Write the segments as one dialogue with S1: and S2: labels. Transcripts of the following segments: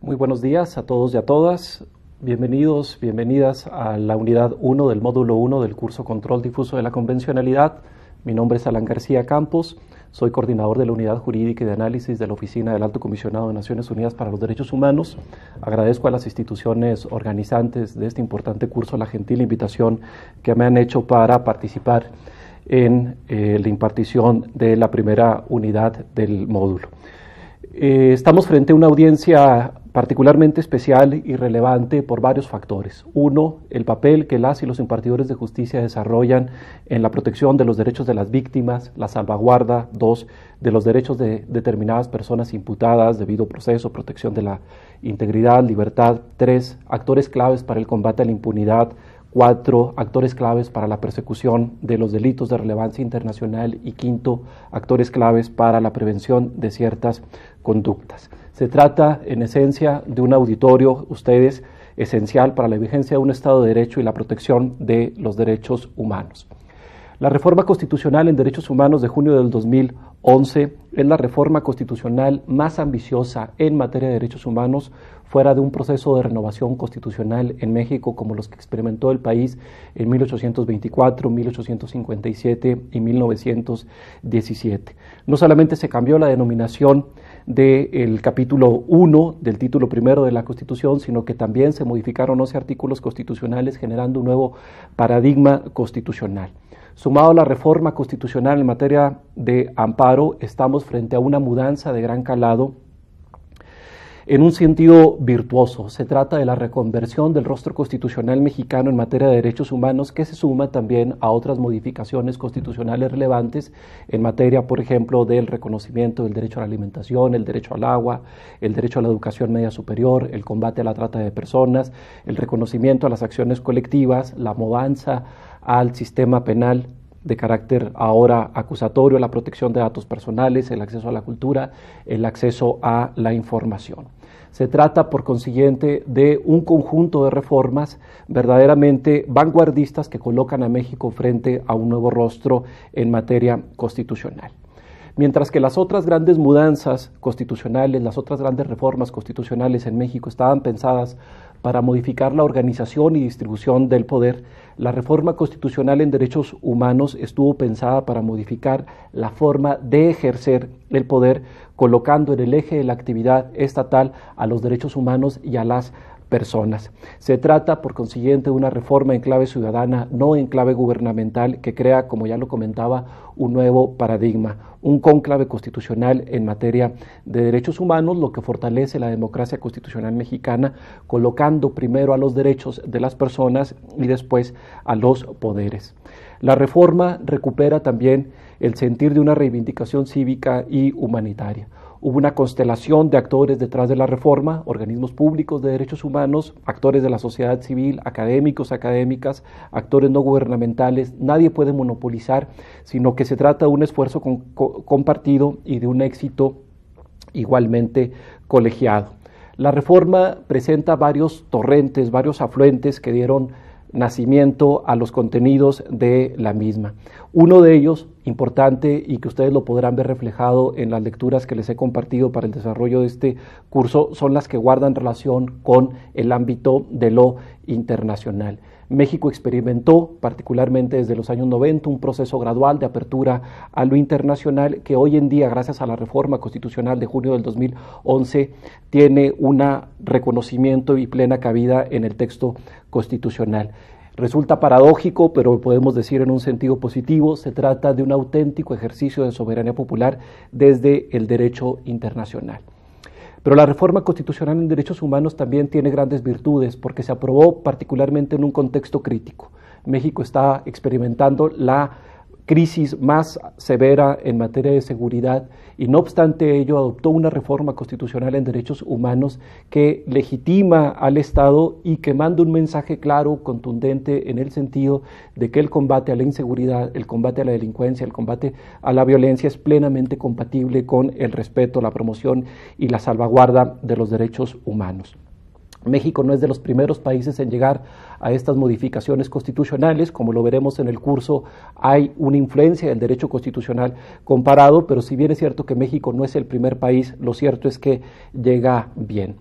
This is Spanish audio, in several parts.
S1: Muy buenos días a todos y a todas. Bienvenidos, bienvenidas a la unidad 1 del módulo 1 del curso Control Difuso de la Convencionalidad. Mi nombre es Alan García Campos, soy coordinador de la Unidad Jurídica y de Análisis de la Oficina del Alto Comisionado de Naciones Unidas para los Derechos Humanos. Agradezco a las instituciones organizantes de este importante curso la gentil invitación que me han hecho para participar en eh, la impartición de la primera unidad del módulo. Eh, estamos frente a una audiencia particularmente especial y relevante por varios factores. Uno, el papel que las y los impartidores de justicia desarrollan en la protección de los derechos de las víctimas, la salvaguarda, dos, de los derechos de determinadas personas imputadas, debido proceso, protección de la integridad, libertad, tres, actores claves para el combate a la impunidad, cuatro actores claves para la persecución de los delitos de relevancia internacional y quinto, actores claves para la prevención de ciertas conductas. Se trata, en esencia, de un auditorio, ustedes, esencial para la vigencia de un Estado de Derecho y la protección de los derechos humanos. La reforma constitucional en derechos humanos de junio del 2011 es la reforma constitucional más ambiciosa en materia de derechos humanos fuera de un proceso de renovación constitucional en México como los que experimentó el país en 1824, 1857 y 1917. No solamente se cambió la denominación del capítulo 1 del título primero de la Constitución, sino que también se modificaron 11 artículos constitucionales generando un nuevo paradigma constitucional. Sumado a la reforma constitucional en materia de amparo, estamos frente a una mudanza de gran calado en un sentido virtuoso. Se trata de la reconversión del rostro constitucional mexicano en materia de derechos humanos que se suma también a otras modificaciones constitucionales relevantes en materia, por ejemplo, del reconocimiento del derecho a la alimentación, el derecho al agua, el derecho a la educación media superior, el combate a la trata de personas, el reconocimiento a las acciones colectivas, la mudanza al sistema penal de carácter ahora acusatorio, la protección de datos personales, el acceso a la cultura, el acceso a la información. Se trata, por consiguiente, de un conjunto de reformas verdaderamente vanguardistas que colocan a México frente a un nuevo rostro en materia constitucional. Mientras que las otras grandes mudanzas constitucionales, las otras grandes reformas constitucionales en México estaban pensadas para modificar la organización y distribución del poder, la reforma constitucional en derechos humanos estuvo pensada para modificar la forma de ejercer el poder, colocando en el eje de la actividad estatal a los derechos humanos y a las personas. Se trata, por consiguiente, de una reforma en clave ciudadana, no en clave gubernamental, que crea, como ya lo comentaba, un nuevo paradigma, un cónclave constitucional en materia de derechos humanos, lo que fortalece la democracia constitucional mexicana, colocando primero a los derechos de las personas y después a los poderes. La reforma recupera también el sentir de una reivindicación cívica y humanitaria Hubo una constelación de actores detrás de la reforma, organismos públicos de derechos humanos, actores de la sociedad civil, académicos, académicas, actores no gubernamentales. Nadie puede monopolizar, sino que se trata de un esfuerzo compartido y de un éxito igualmente colegiado. La reforma presenta varios torrentes, varios afluentes que dieron nacimiento a los contenidos de la misma. Uno de ellos importante y que ustedes lo podrán ver reflejado en las lecturas que les he compartido para el desarrollo de este curso son las que guardan relación con el ámbito de lo internacional. México experimentó, particularmente desde los años 90, un proceso gradual de apertura a lo internacional que hoy en día, gracias a la reforma constitucional de junio del 2011, tiene un reconocimiento y plena cabida en el texto constitucional. Resulta paradójico, pero podemos decir en un sentido positivo, se trata de un auténtico ejercicio de soberanía popular desde el derecho internacional. Pero la reforma constitucional en derechos humanos también tiene grandes virtudes porque se aprobó particularmente en un contexto crítico. México está experimentando la crisis más severa en materia de seguridad y no obstante ello adoptó una reforma constitucional en derechos humanos que legitima al Estado y que manda un mensaje claro, contundente, en el sentido de que el combate a la inseguridad, el combate a la delincuencia, el combate a la violencia es plenamente compatible con el respeto, la promoción y la salvaguarda de los derechos humanos. México no es de los primeros países en llegar a estas modificaciones constitucionales, como lo veremos en el curso, hay una influencia del derecho constitucional comparado, pero si bien es cierto que México no es el primer país, lo cierto es que llega bien.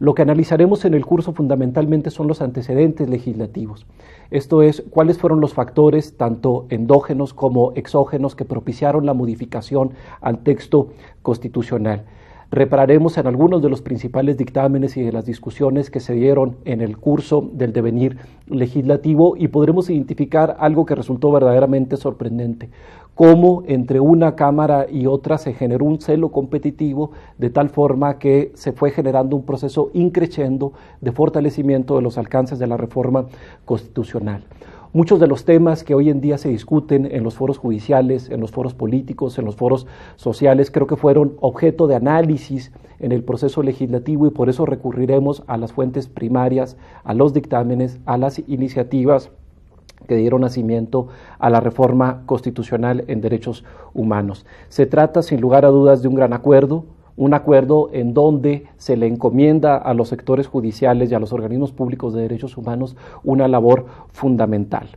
S1: Lo que analizaremos en el curso fundamentalmente son los antecedentes legislativos, esto es, cuáles fueron los factores, tanto endógenos como exógenos, que propiciaron la modificación al texto constitucional. Repararemos en algunos de los principales dictámenes y de las discusiones que se dieron en el curso del devenir legislativo y podremos identificar algo que resultó verdaderamente sorprendente, cómo entre una Cámara y otra se generó un celo competitivo de tal forma que se fue generando un proceso increciendo de fortalecimiento de los alcances de la reforma constitucional. Muchos de los temas que hoy en día se discuten en los foros judiciales, en los foros políticos, en los foros sociales, creo que fueron objeto de análisis en el proceso legislativo y por eso recurriremos a las fuentes primarias, a los dictámenes, a las iniciativas que dieron nacimiento a la reforma constitucional en derechos humanos. Se trata, sin lugar a dudas, de un gran acuerdo, un acuerdo en donde se le encomienda a los sectores judiciales y a los organismos públicos de derechos humanos una labor fundamental.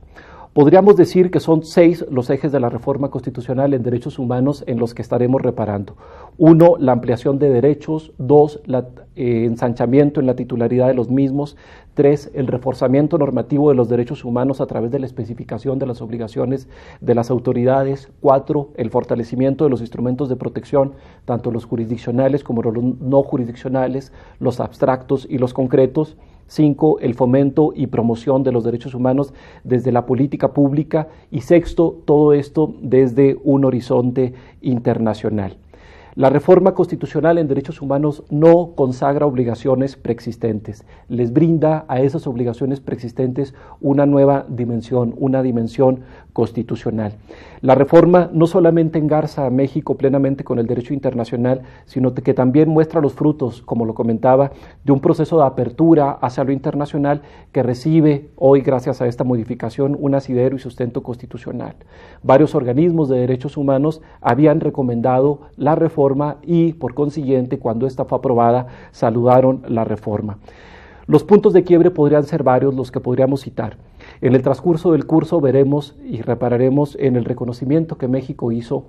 S1: Podríamos decir que son seis los ejes de la reforma constitucional en derechos humanos en los que estaremos reparando. Uno, la ampliación de derechos. Dos, el eh, ensanchamiento en la titularidad de los mismos. Tres, el reforzamiento normativo de los derechos humanos a través de la especificación de las obligaciones de las autoridades. Cuatro, el fortalecimiento de los instrumentos de protección, tanto los jurisdiccionales como los no jurisdiccionales, los abstractos y los concretos. Cinco, el fomento y promoción de los derechos humanos desde la política pública. Y sexto, todo esto desde un horizonte internacional. La reforma constitucional en derechos humanos no consagra obligaciones preexistentes, les brinda a esas obligaciones preexistentes una nueva dimensión, una dimensión constitucional. La reforma no solamente engarza a México plenamente con el derecho internacional, sino que también muestra los frutos, como lo comentaba, de un proceso de apertura hacia lo internacional que recibe hoy, gracias a esta modificación, un asidero y sustento constitucional. Varios organismos de derechos humanos habían recomendado la reforma y, por consiguiente, cuando esta fue aprobada, saludaron la reforma. Los puntos de quiebre podrían ser varios los que podríamos citar. En el transcurso del curso veremos y repararemos en el reconocimiento que México hizo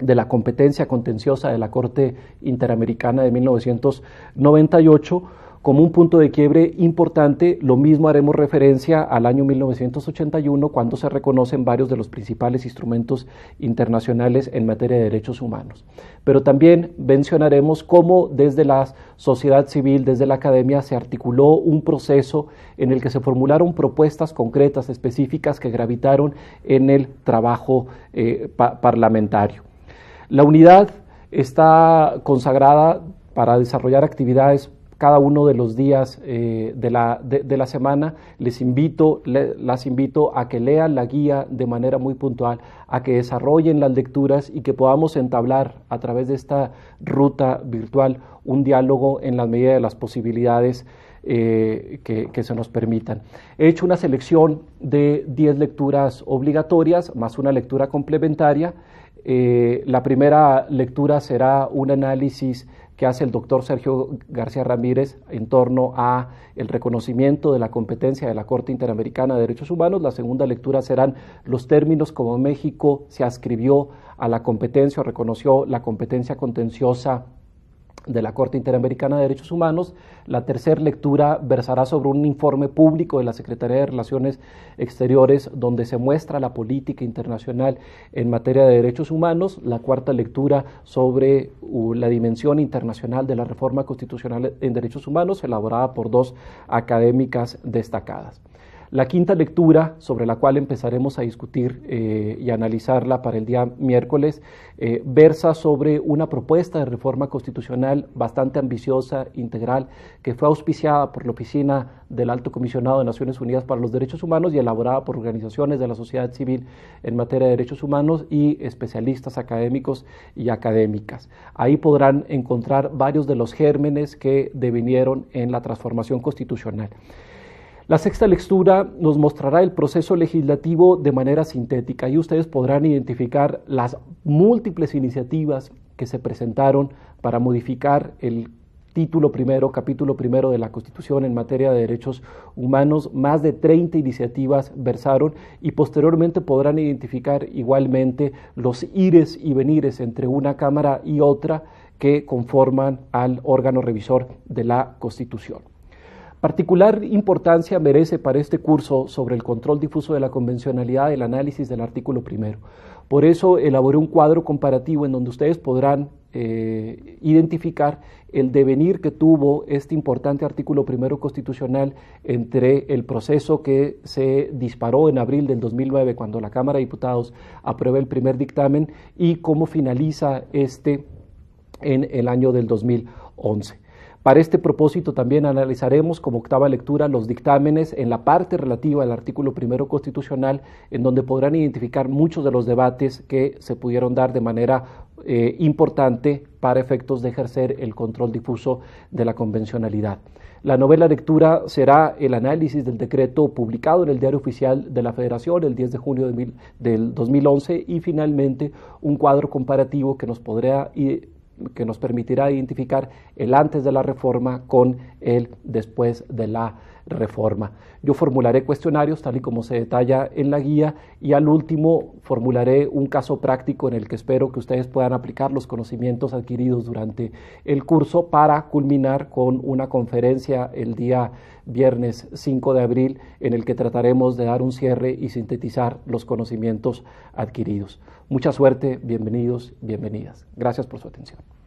S1: de la competencia contenciosa de la Corte Interamericana de 1998 como un punto de quiebre importante, lo mismo haremos referencia al año 1981, cuando se reconocen varios de los principales instrumentos internacionales en materia de derechos humanos. Pero también mencionaremos cómo desde la sociedad civil, desde la academia, se articuló un proceso en el que se formularon propuestas concretas, específicas, que gravitaron en el trabajo eh, parlamentario. La unidad está consagrada para desarrollar actividades cada uno de los días eh, de, la, de, la, semana. Les invito, las invito a que lean la guía de manera muy puntual, a que desarrollen las lecturas y que podamos entablar a través de esta ruta virtual un diálogo en la medida de las posibilidades eh, que, se nos permitan. He hecho una selección de 10 lecturas obligatorias más una lectura complementaria. Eh, la primera lectura será un análisis que hace el doctor Sergio García Ramírez en torno a el reconocimiento de la competencia de la Corte Interamericana de Derechos Humanos. La segunda lectura serán los términos como México se ascribió a la competencia o reconoció la competencia contenciosa de la Corte Interamericana de Derechos Humanos. La tercera lectura versará sobre un informe público de la Secretaría de Relaciones Exteriores donde se muestra la política internacional en materia de derechos humanos. La cuarta lectura sobre la dimensión internacional de la reforma constitucional en derechos humanos elaborada por dos académicas destacadas. La quinta lectura, sobre la cual empezaremos a discutir eh, y analizarla para el día miércoles, eh, versa sobre una propuesta de reforma constitucional bastante ambiciosa, integral, que fue auspiciada por la Oficina del Alto Comisionado de Naciones Unidas para los Derechos Humanos y elaborada por organizaciones de la sociedad civil en materia de derechos humanos y especialistas académicos y académicas. Ahí podrán encontrar varios de los gérmenes que devinieron en la transformación constitucional. La sexta lectura nos mostrará el proceso legislativo de manera sintética y ustedes podrán identificar las múltiples iniciativas que se presentaron para modificar el título primero, capítulo primero de la Constitución en materia de derechos humanos. Más de 30 iniciativas versaron y posteriormente podrán identificar igualmente los ires y venires entre una Cámara y otra que conforman al órgano revisor de la Constitución. Particular importancia merece para este curso sobre el control difuso de la convencionalidad el análisis del artículo primero. Por eso elaboré un cuadro comparativo en donde ustedes podrán eh, identificar el devenir que tuvo este importante artículo primero constitucional entre el proceso que se disparó en abril del 2009 cuando la Cámara de Diputados aprueba el primer dictamen y cómo finaliza este en el año del 2011. Para este propósito también analizaremos como octava lectura los dictámenes en la parte relativa al artículo primero constitucional, en donde podrán identificar muchos de los debates que se pudieron dar de manera eh, importante para efectos de ejercer el control difuso de la convencionalidad. La novela lectura será el análisis del decreto publicado en el Diario Oficial de la Federación el 10 de junio del 2011 y finalmente un cuadro comparativo que nos podrá eh, que nos permitirá identificar el antes de la reforma con el después de la reforma. Yo formularé cuestionarios tal y como se detalla en la guía y al último formularé un caso práctico en el que espero que ustedes puedan aplicar los conocimientos adquiridos durante el curso para culminar con una conferencia el día viernes 5 de abril en el que trataremos de dar un cierre y sintetizar los conocimientos adquiridos. Mucha suerte, bienvenidos, bienvenidas. Gracias por su atención.